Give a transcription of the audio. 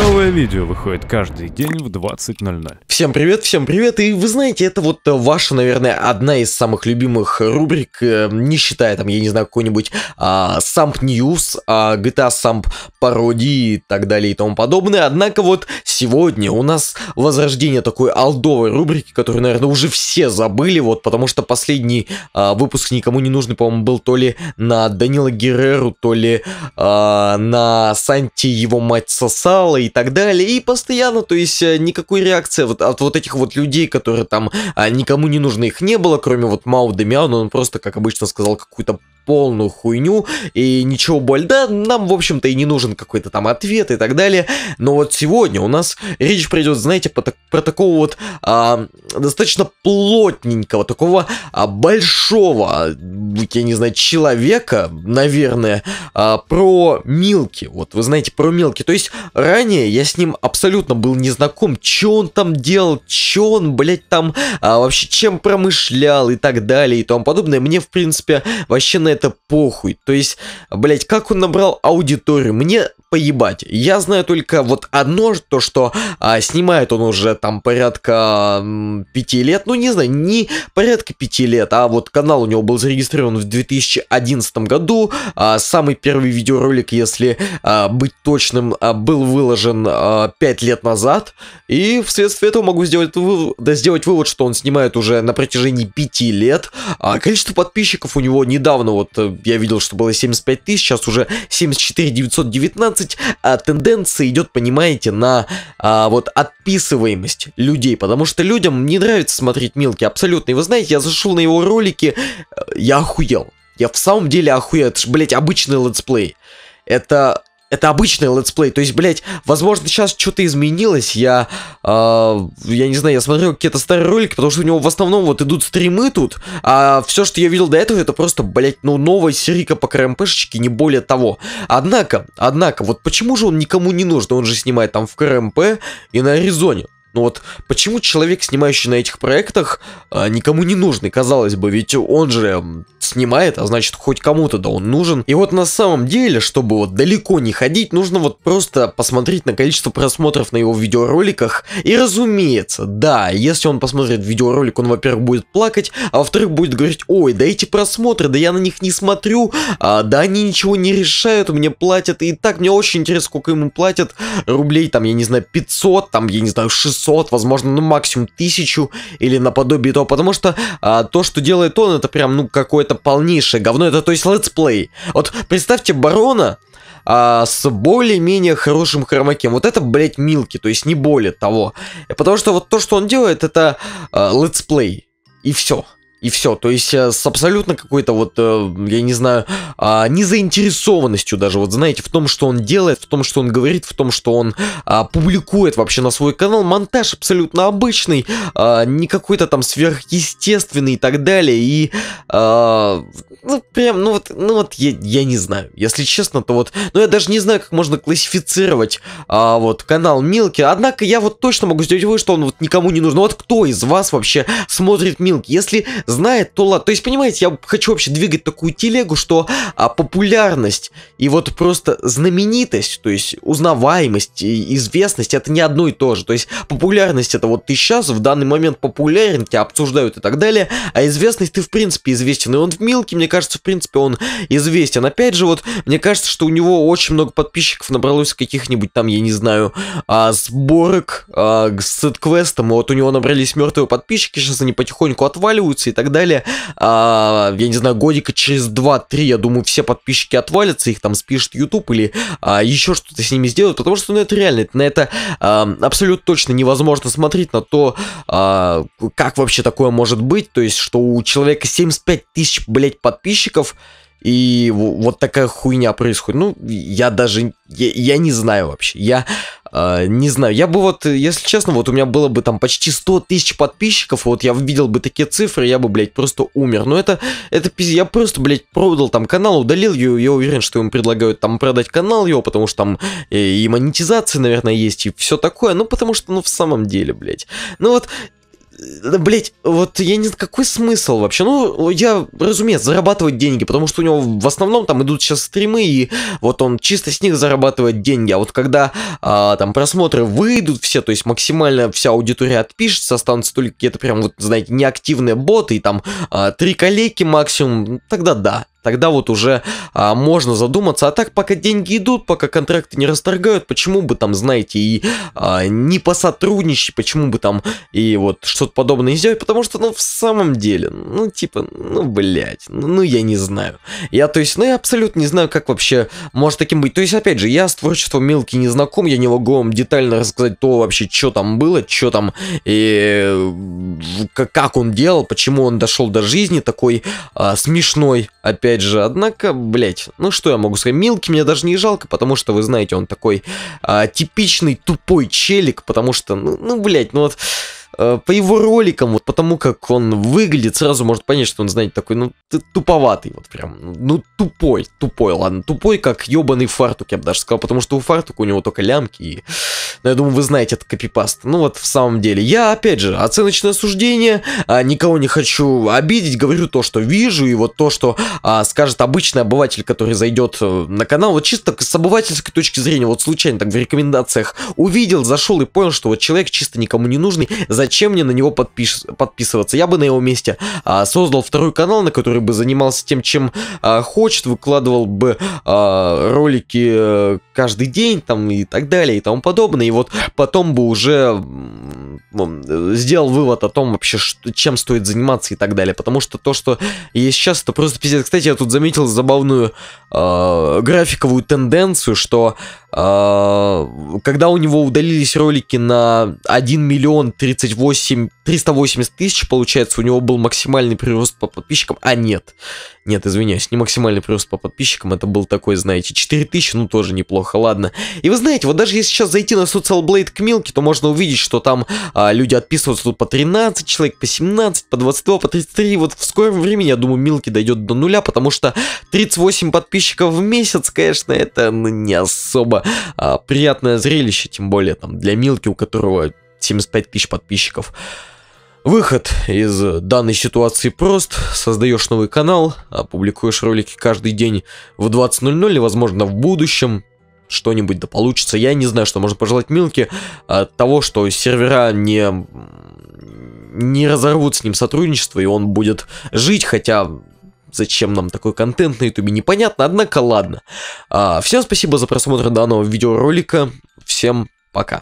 no Новое видео выходит каждый день в 20.00. Всем привет, всем привет. И вы знаете, это вот ваша, наверное, одна из самых любимых рубрик, э, не считая там, я не знаю, какой-нибудь самп Samp News, а, GTA самп пародии и так далее и тому подобное. Однако вот сегодня у нас возрождение такой алдовой рубрики, которую, наверное, уже все забыли, вот потому что последний а, выпуск никому не нужный, по-моему, был то ли на Данила Герреру, то ли а, на Санти его мать сосала и так далее далее. И постоянно, то есть э, никакой реакции вот от вот этих вот людей, которые там а, никому не нужны, их не было, кроме вот Мао Демиана, он просто, как обычно, сказал какую-то полную хуйню и ничего более. Да, нам, в общем-то, и не нужен какой-то там ответ и так далее. Но вот сегодня у нас речь придет, знаете, про про такого вот а, достаточно плотненького, такого а, большого, я не знаю, человека, наверное, а, про Милки. Вот, вы знаете, про Милки. То есть, ранее я с ним абсолютно был не знаком, что он там делал, что он, блядь, там а, вообще чем промышлял и так далее и тому подобное. Мне, в принципе, вообще на это это похуй. То есть, блядь, как он набрал аудиторию? Мне поебать. Я знаю только вот одно, то что а, снимает он уже там порядка пяти лет, ну не знаю, не порядка пяти лет, а вот канал у него был зарегистрирован в 2011 году, а, самый первый видеоролик, если а, быть точным, а, был выложен а, лет назад, и вследствие этого могу сделать, вывод, да, сделать вывод, что он снимает уже на протяжении пяти лет, а количество подписчиков у него недавно, вот э, я видел, что было 75 тысяч, сейчас уже 74 919, 20 а, тенденция идет, понимаете, на а, вот отписываемость людей, потому что людям не нравится смотреть Милки абсолютно. И вы знаете, я зашел на его ролики, э, я охуел. Я в самом деле охуел. Это же, блядь, обычный летсплей. Это это обычный летсплей. То есть, блядь, возможно, сейчас что-то изменилось. Я, э, я не знаю, я смотрел какие-то старые ролики, потому что у него в основном вот идут стримы тут, а все, что я видел до этого, это просто, блядь, ну, новая серийка по КРМПшечке, не более того. Однако, однако, вот почему же он никому не нужен? Он же снимает там в КРМП и на Аризоне. Ну вот почему человек, снимающий на этих проектах, а, никому не нужный, казалось бы, ведь он же снимает, а значит хоть кому-то да он нужен. И вот на самом деле, чтобы вот далеко не ходить, нужно вот просто посмотреть на количество просмотров на его видеороликах. И разумеется, да, если он посмотрит видеоролик, он, во-первых, будет плакать, а во-вторых, будет говорить, ой, да эти просмотры, да я на них не смотрю, а, да они ничего не решают, мне платят, и так мне очень интересно, сколько ему платят рублей, там, я не знаю, 500, там, я не знаю, 600, возможно, ну максимум 1000 или наподобие того, потому что а, то, что делает он, это прям, ну, какой то это то полнейшее говно, это то есть летсплей. Вот представьте барона, а, с более-менее хорошим хромакем. Вот это, блядь, милки, то есть не более того. Потому что вот то, что он делает, это а, летсплей. Э, и все. И все. То есть э, с абсолютно какой-то вот, э, я не знаю, а, незаинтересованностью даже, вот знаете, в том, что он делает, в том, что он говорит, в том, что он а, публикует вообще на свой канал. Монтаж абсолютно обычный, а, не какой-то там сверхъестественный и так далее. И а, ну, прям, ну вот, ну вот я, я не знаю. Если честно, то вот, ну я даже не знаю, как можно классифицировать а, вот канал Милки. Однако я вот точно могу сделать вывод, что он вот никому не нужен. Вот кто из вас вообще смотрит Милки? Если знает, то ладно. То есть, понимаете, я хочу вообще двигать такую телегу, что а популярность и вот просто знаменитость, то есть узнаваемость и известность, это не одно и то же. То есть популярность это вот ты сейчас в данный момент популярен, тебя обсуждают и так далее, а известность ты в принципе известен. И он в Милке, мне кажется, в принципе он известен. Опять же, вот мне кажется, что у него очень много подписчиков набралось каких-нибудь там, я не знаю, а, сборок а, с квестом Вот у него набрались мертвые подписчики, сейчас они потихоньку отваливаются и так далее. А, я не знаю, годика через 2-3, я думаю, ему все подписчики отвалятся, их там спишет YouTube или а, еще что-то с ними сделают, потому что ну, это реально, на это а, абсолютно точно невозможно смотреть, на то, а, как вообще такое может быть, то есть, что у человека 75 тысяч, блядь, подписчиков, и вот такая хуйня происходит. Ну, я даже... Я, я не знаю вообще. Я э, не знаю. Я бы вот, если честно, вот у меня было бы там почти 100 тысяч подписчиков, вот я видел бы такие цифры, я бы, блядь, просто умер. Но это... это Я просто, блядь, продал там канал, удалил ее. Я уверен, что им предлагают там продать канал его, потому что там э, и монетизация, наверное, есть, и все такое. Ну, потому что, ну, в самом деле, блядь. Ну вот, блять, вот я не знаю, какой смысл вообще? Ну, я, разумеется, зарабатывать деньги, потому что у него в основном там идут сейчас стримы, и вот он чисто с них зарабатывает деньги. А вот когда а, там просмотры выйдут все, то есть максимально вся аудитория отпишется, останутся только какие-то прям вот, знаете, неактивные боты, и там а, три коллеги максимум, тогда да, Тогда вот уже а, можно задуматься, а так пока деньги идут, пока контракты не расторгают, почему бы там, знаете, и а, не посотрудничать, почему бы там и вот что-то подобное сделать, потому что, ну, в самом деле, ну, типа, ну, блядь, ну, ну я не знаю. Я, то есть, ну, я абсолютно не знаю, как вообще может таким быть. То есть, опять же, я с творчеством Милки не знаком, я не могу вам детально рассказать то вообще, что там было, что там, и как он делал, почему он дошел до жизни такой а, смешной, опять опять же. Однако, блять, ну что я могу сказать? Милки мне даже не жалко, потому что, вы знаете, он такой а, типичный тупой челик, потому что, ну, ну блять, ну вот... Э, по его роликам, вот потому как он выглядит, сразу может понять, что он, знаете, такой, ну, туповатый, вот прям, ну, ну, тупой, тупой, ладно, тупой, как ебаный фартук, я бы даже сказал, потому что у фартука у него только лямки, и, ну, я думаю, вы знаете этот копипаст. Ну, вот в самом деле, я, опять же, оценочное суждение, а, никого не хочу обидеть, говорю то, что вижу, и вот то, что а, скажет обычный обыватель, который зайдет э, на канал, вот чисто с обывательской точки зрения, вот случайно так в рекомендациях увидел, зашел и понял, что вот человек чисто никому не нужный, за зачем мне на него подпиш... подписываться? Я бы на его месте а, создал второй канал, на который бы занимался тем, чем а, хочет, выкладывал бы а, ролики э, каждый день там и так далее и тому подобное. И вот потом бы уже сделал вывод о том вообще, что, чем стоит заниматься и так далее. Потому что то, что есть сейчас, это просто пиздец. Кстати, я тут заметил забавную а, графиковую тенденцию, что а, когда у него удалились ролики на 1 миллион 38, 380 тысяч, получается, у него был максимальный прирост по подписчикам, а нет, нет, извиняюсь, не максимальный прирост по подписчикам, это был такой, знаете, 4 тысячи, ну тоже неплохо, ладно. И вы знаете, вот даже если сейчас зайти на Social Blade к Милке, то можно увидеть, что там а, люди отписываются тут по 13 человек, по 17, по 22, по 33, вот в скором времени, я думаю, Милки дойдет до нуля, потому что 38 подписчиков в месяц, конечно, это ну, не особо а, приятное зрелище, тем более там для Милки, у которого 75 тысяч подписчиков. Выход из данной ситуации прост. Создаешь новый канал, публикуешь ролики каждый день в 20.00 и, возможно, в будущем что-нибудь да получится. Я не знаю, что можно пожелать Милке от того, что сервера не не разорвут с ним сотрудничество, и он будет жить, хотя Зачем нам такой контент на ютубе, непонятно, однако ладно. А, всем спасибо за просмотр данного видеоролика, всем пока.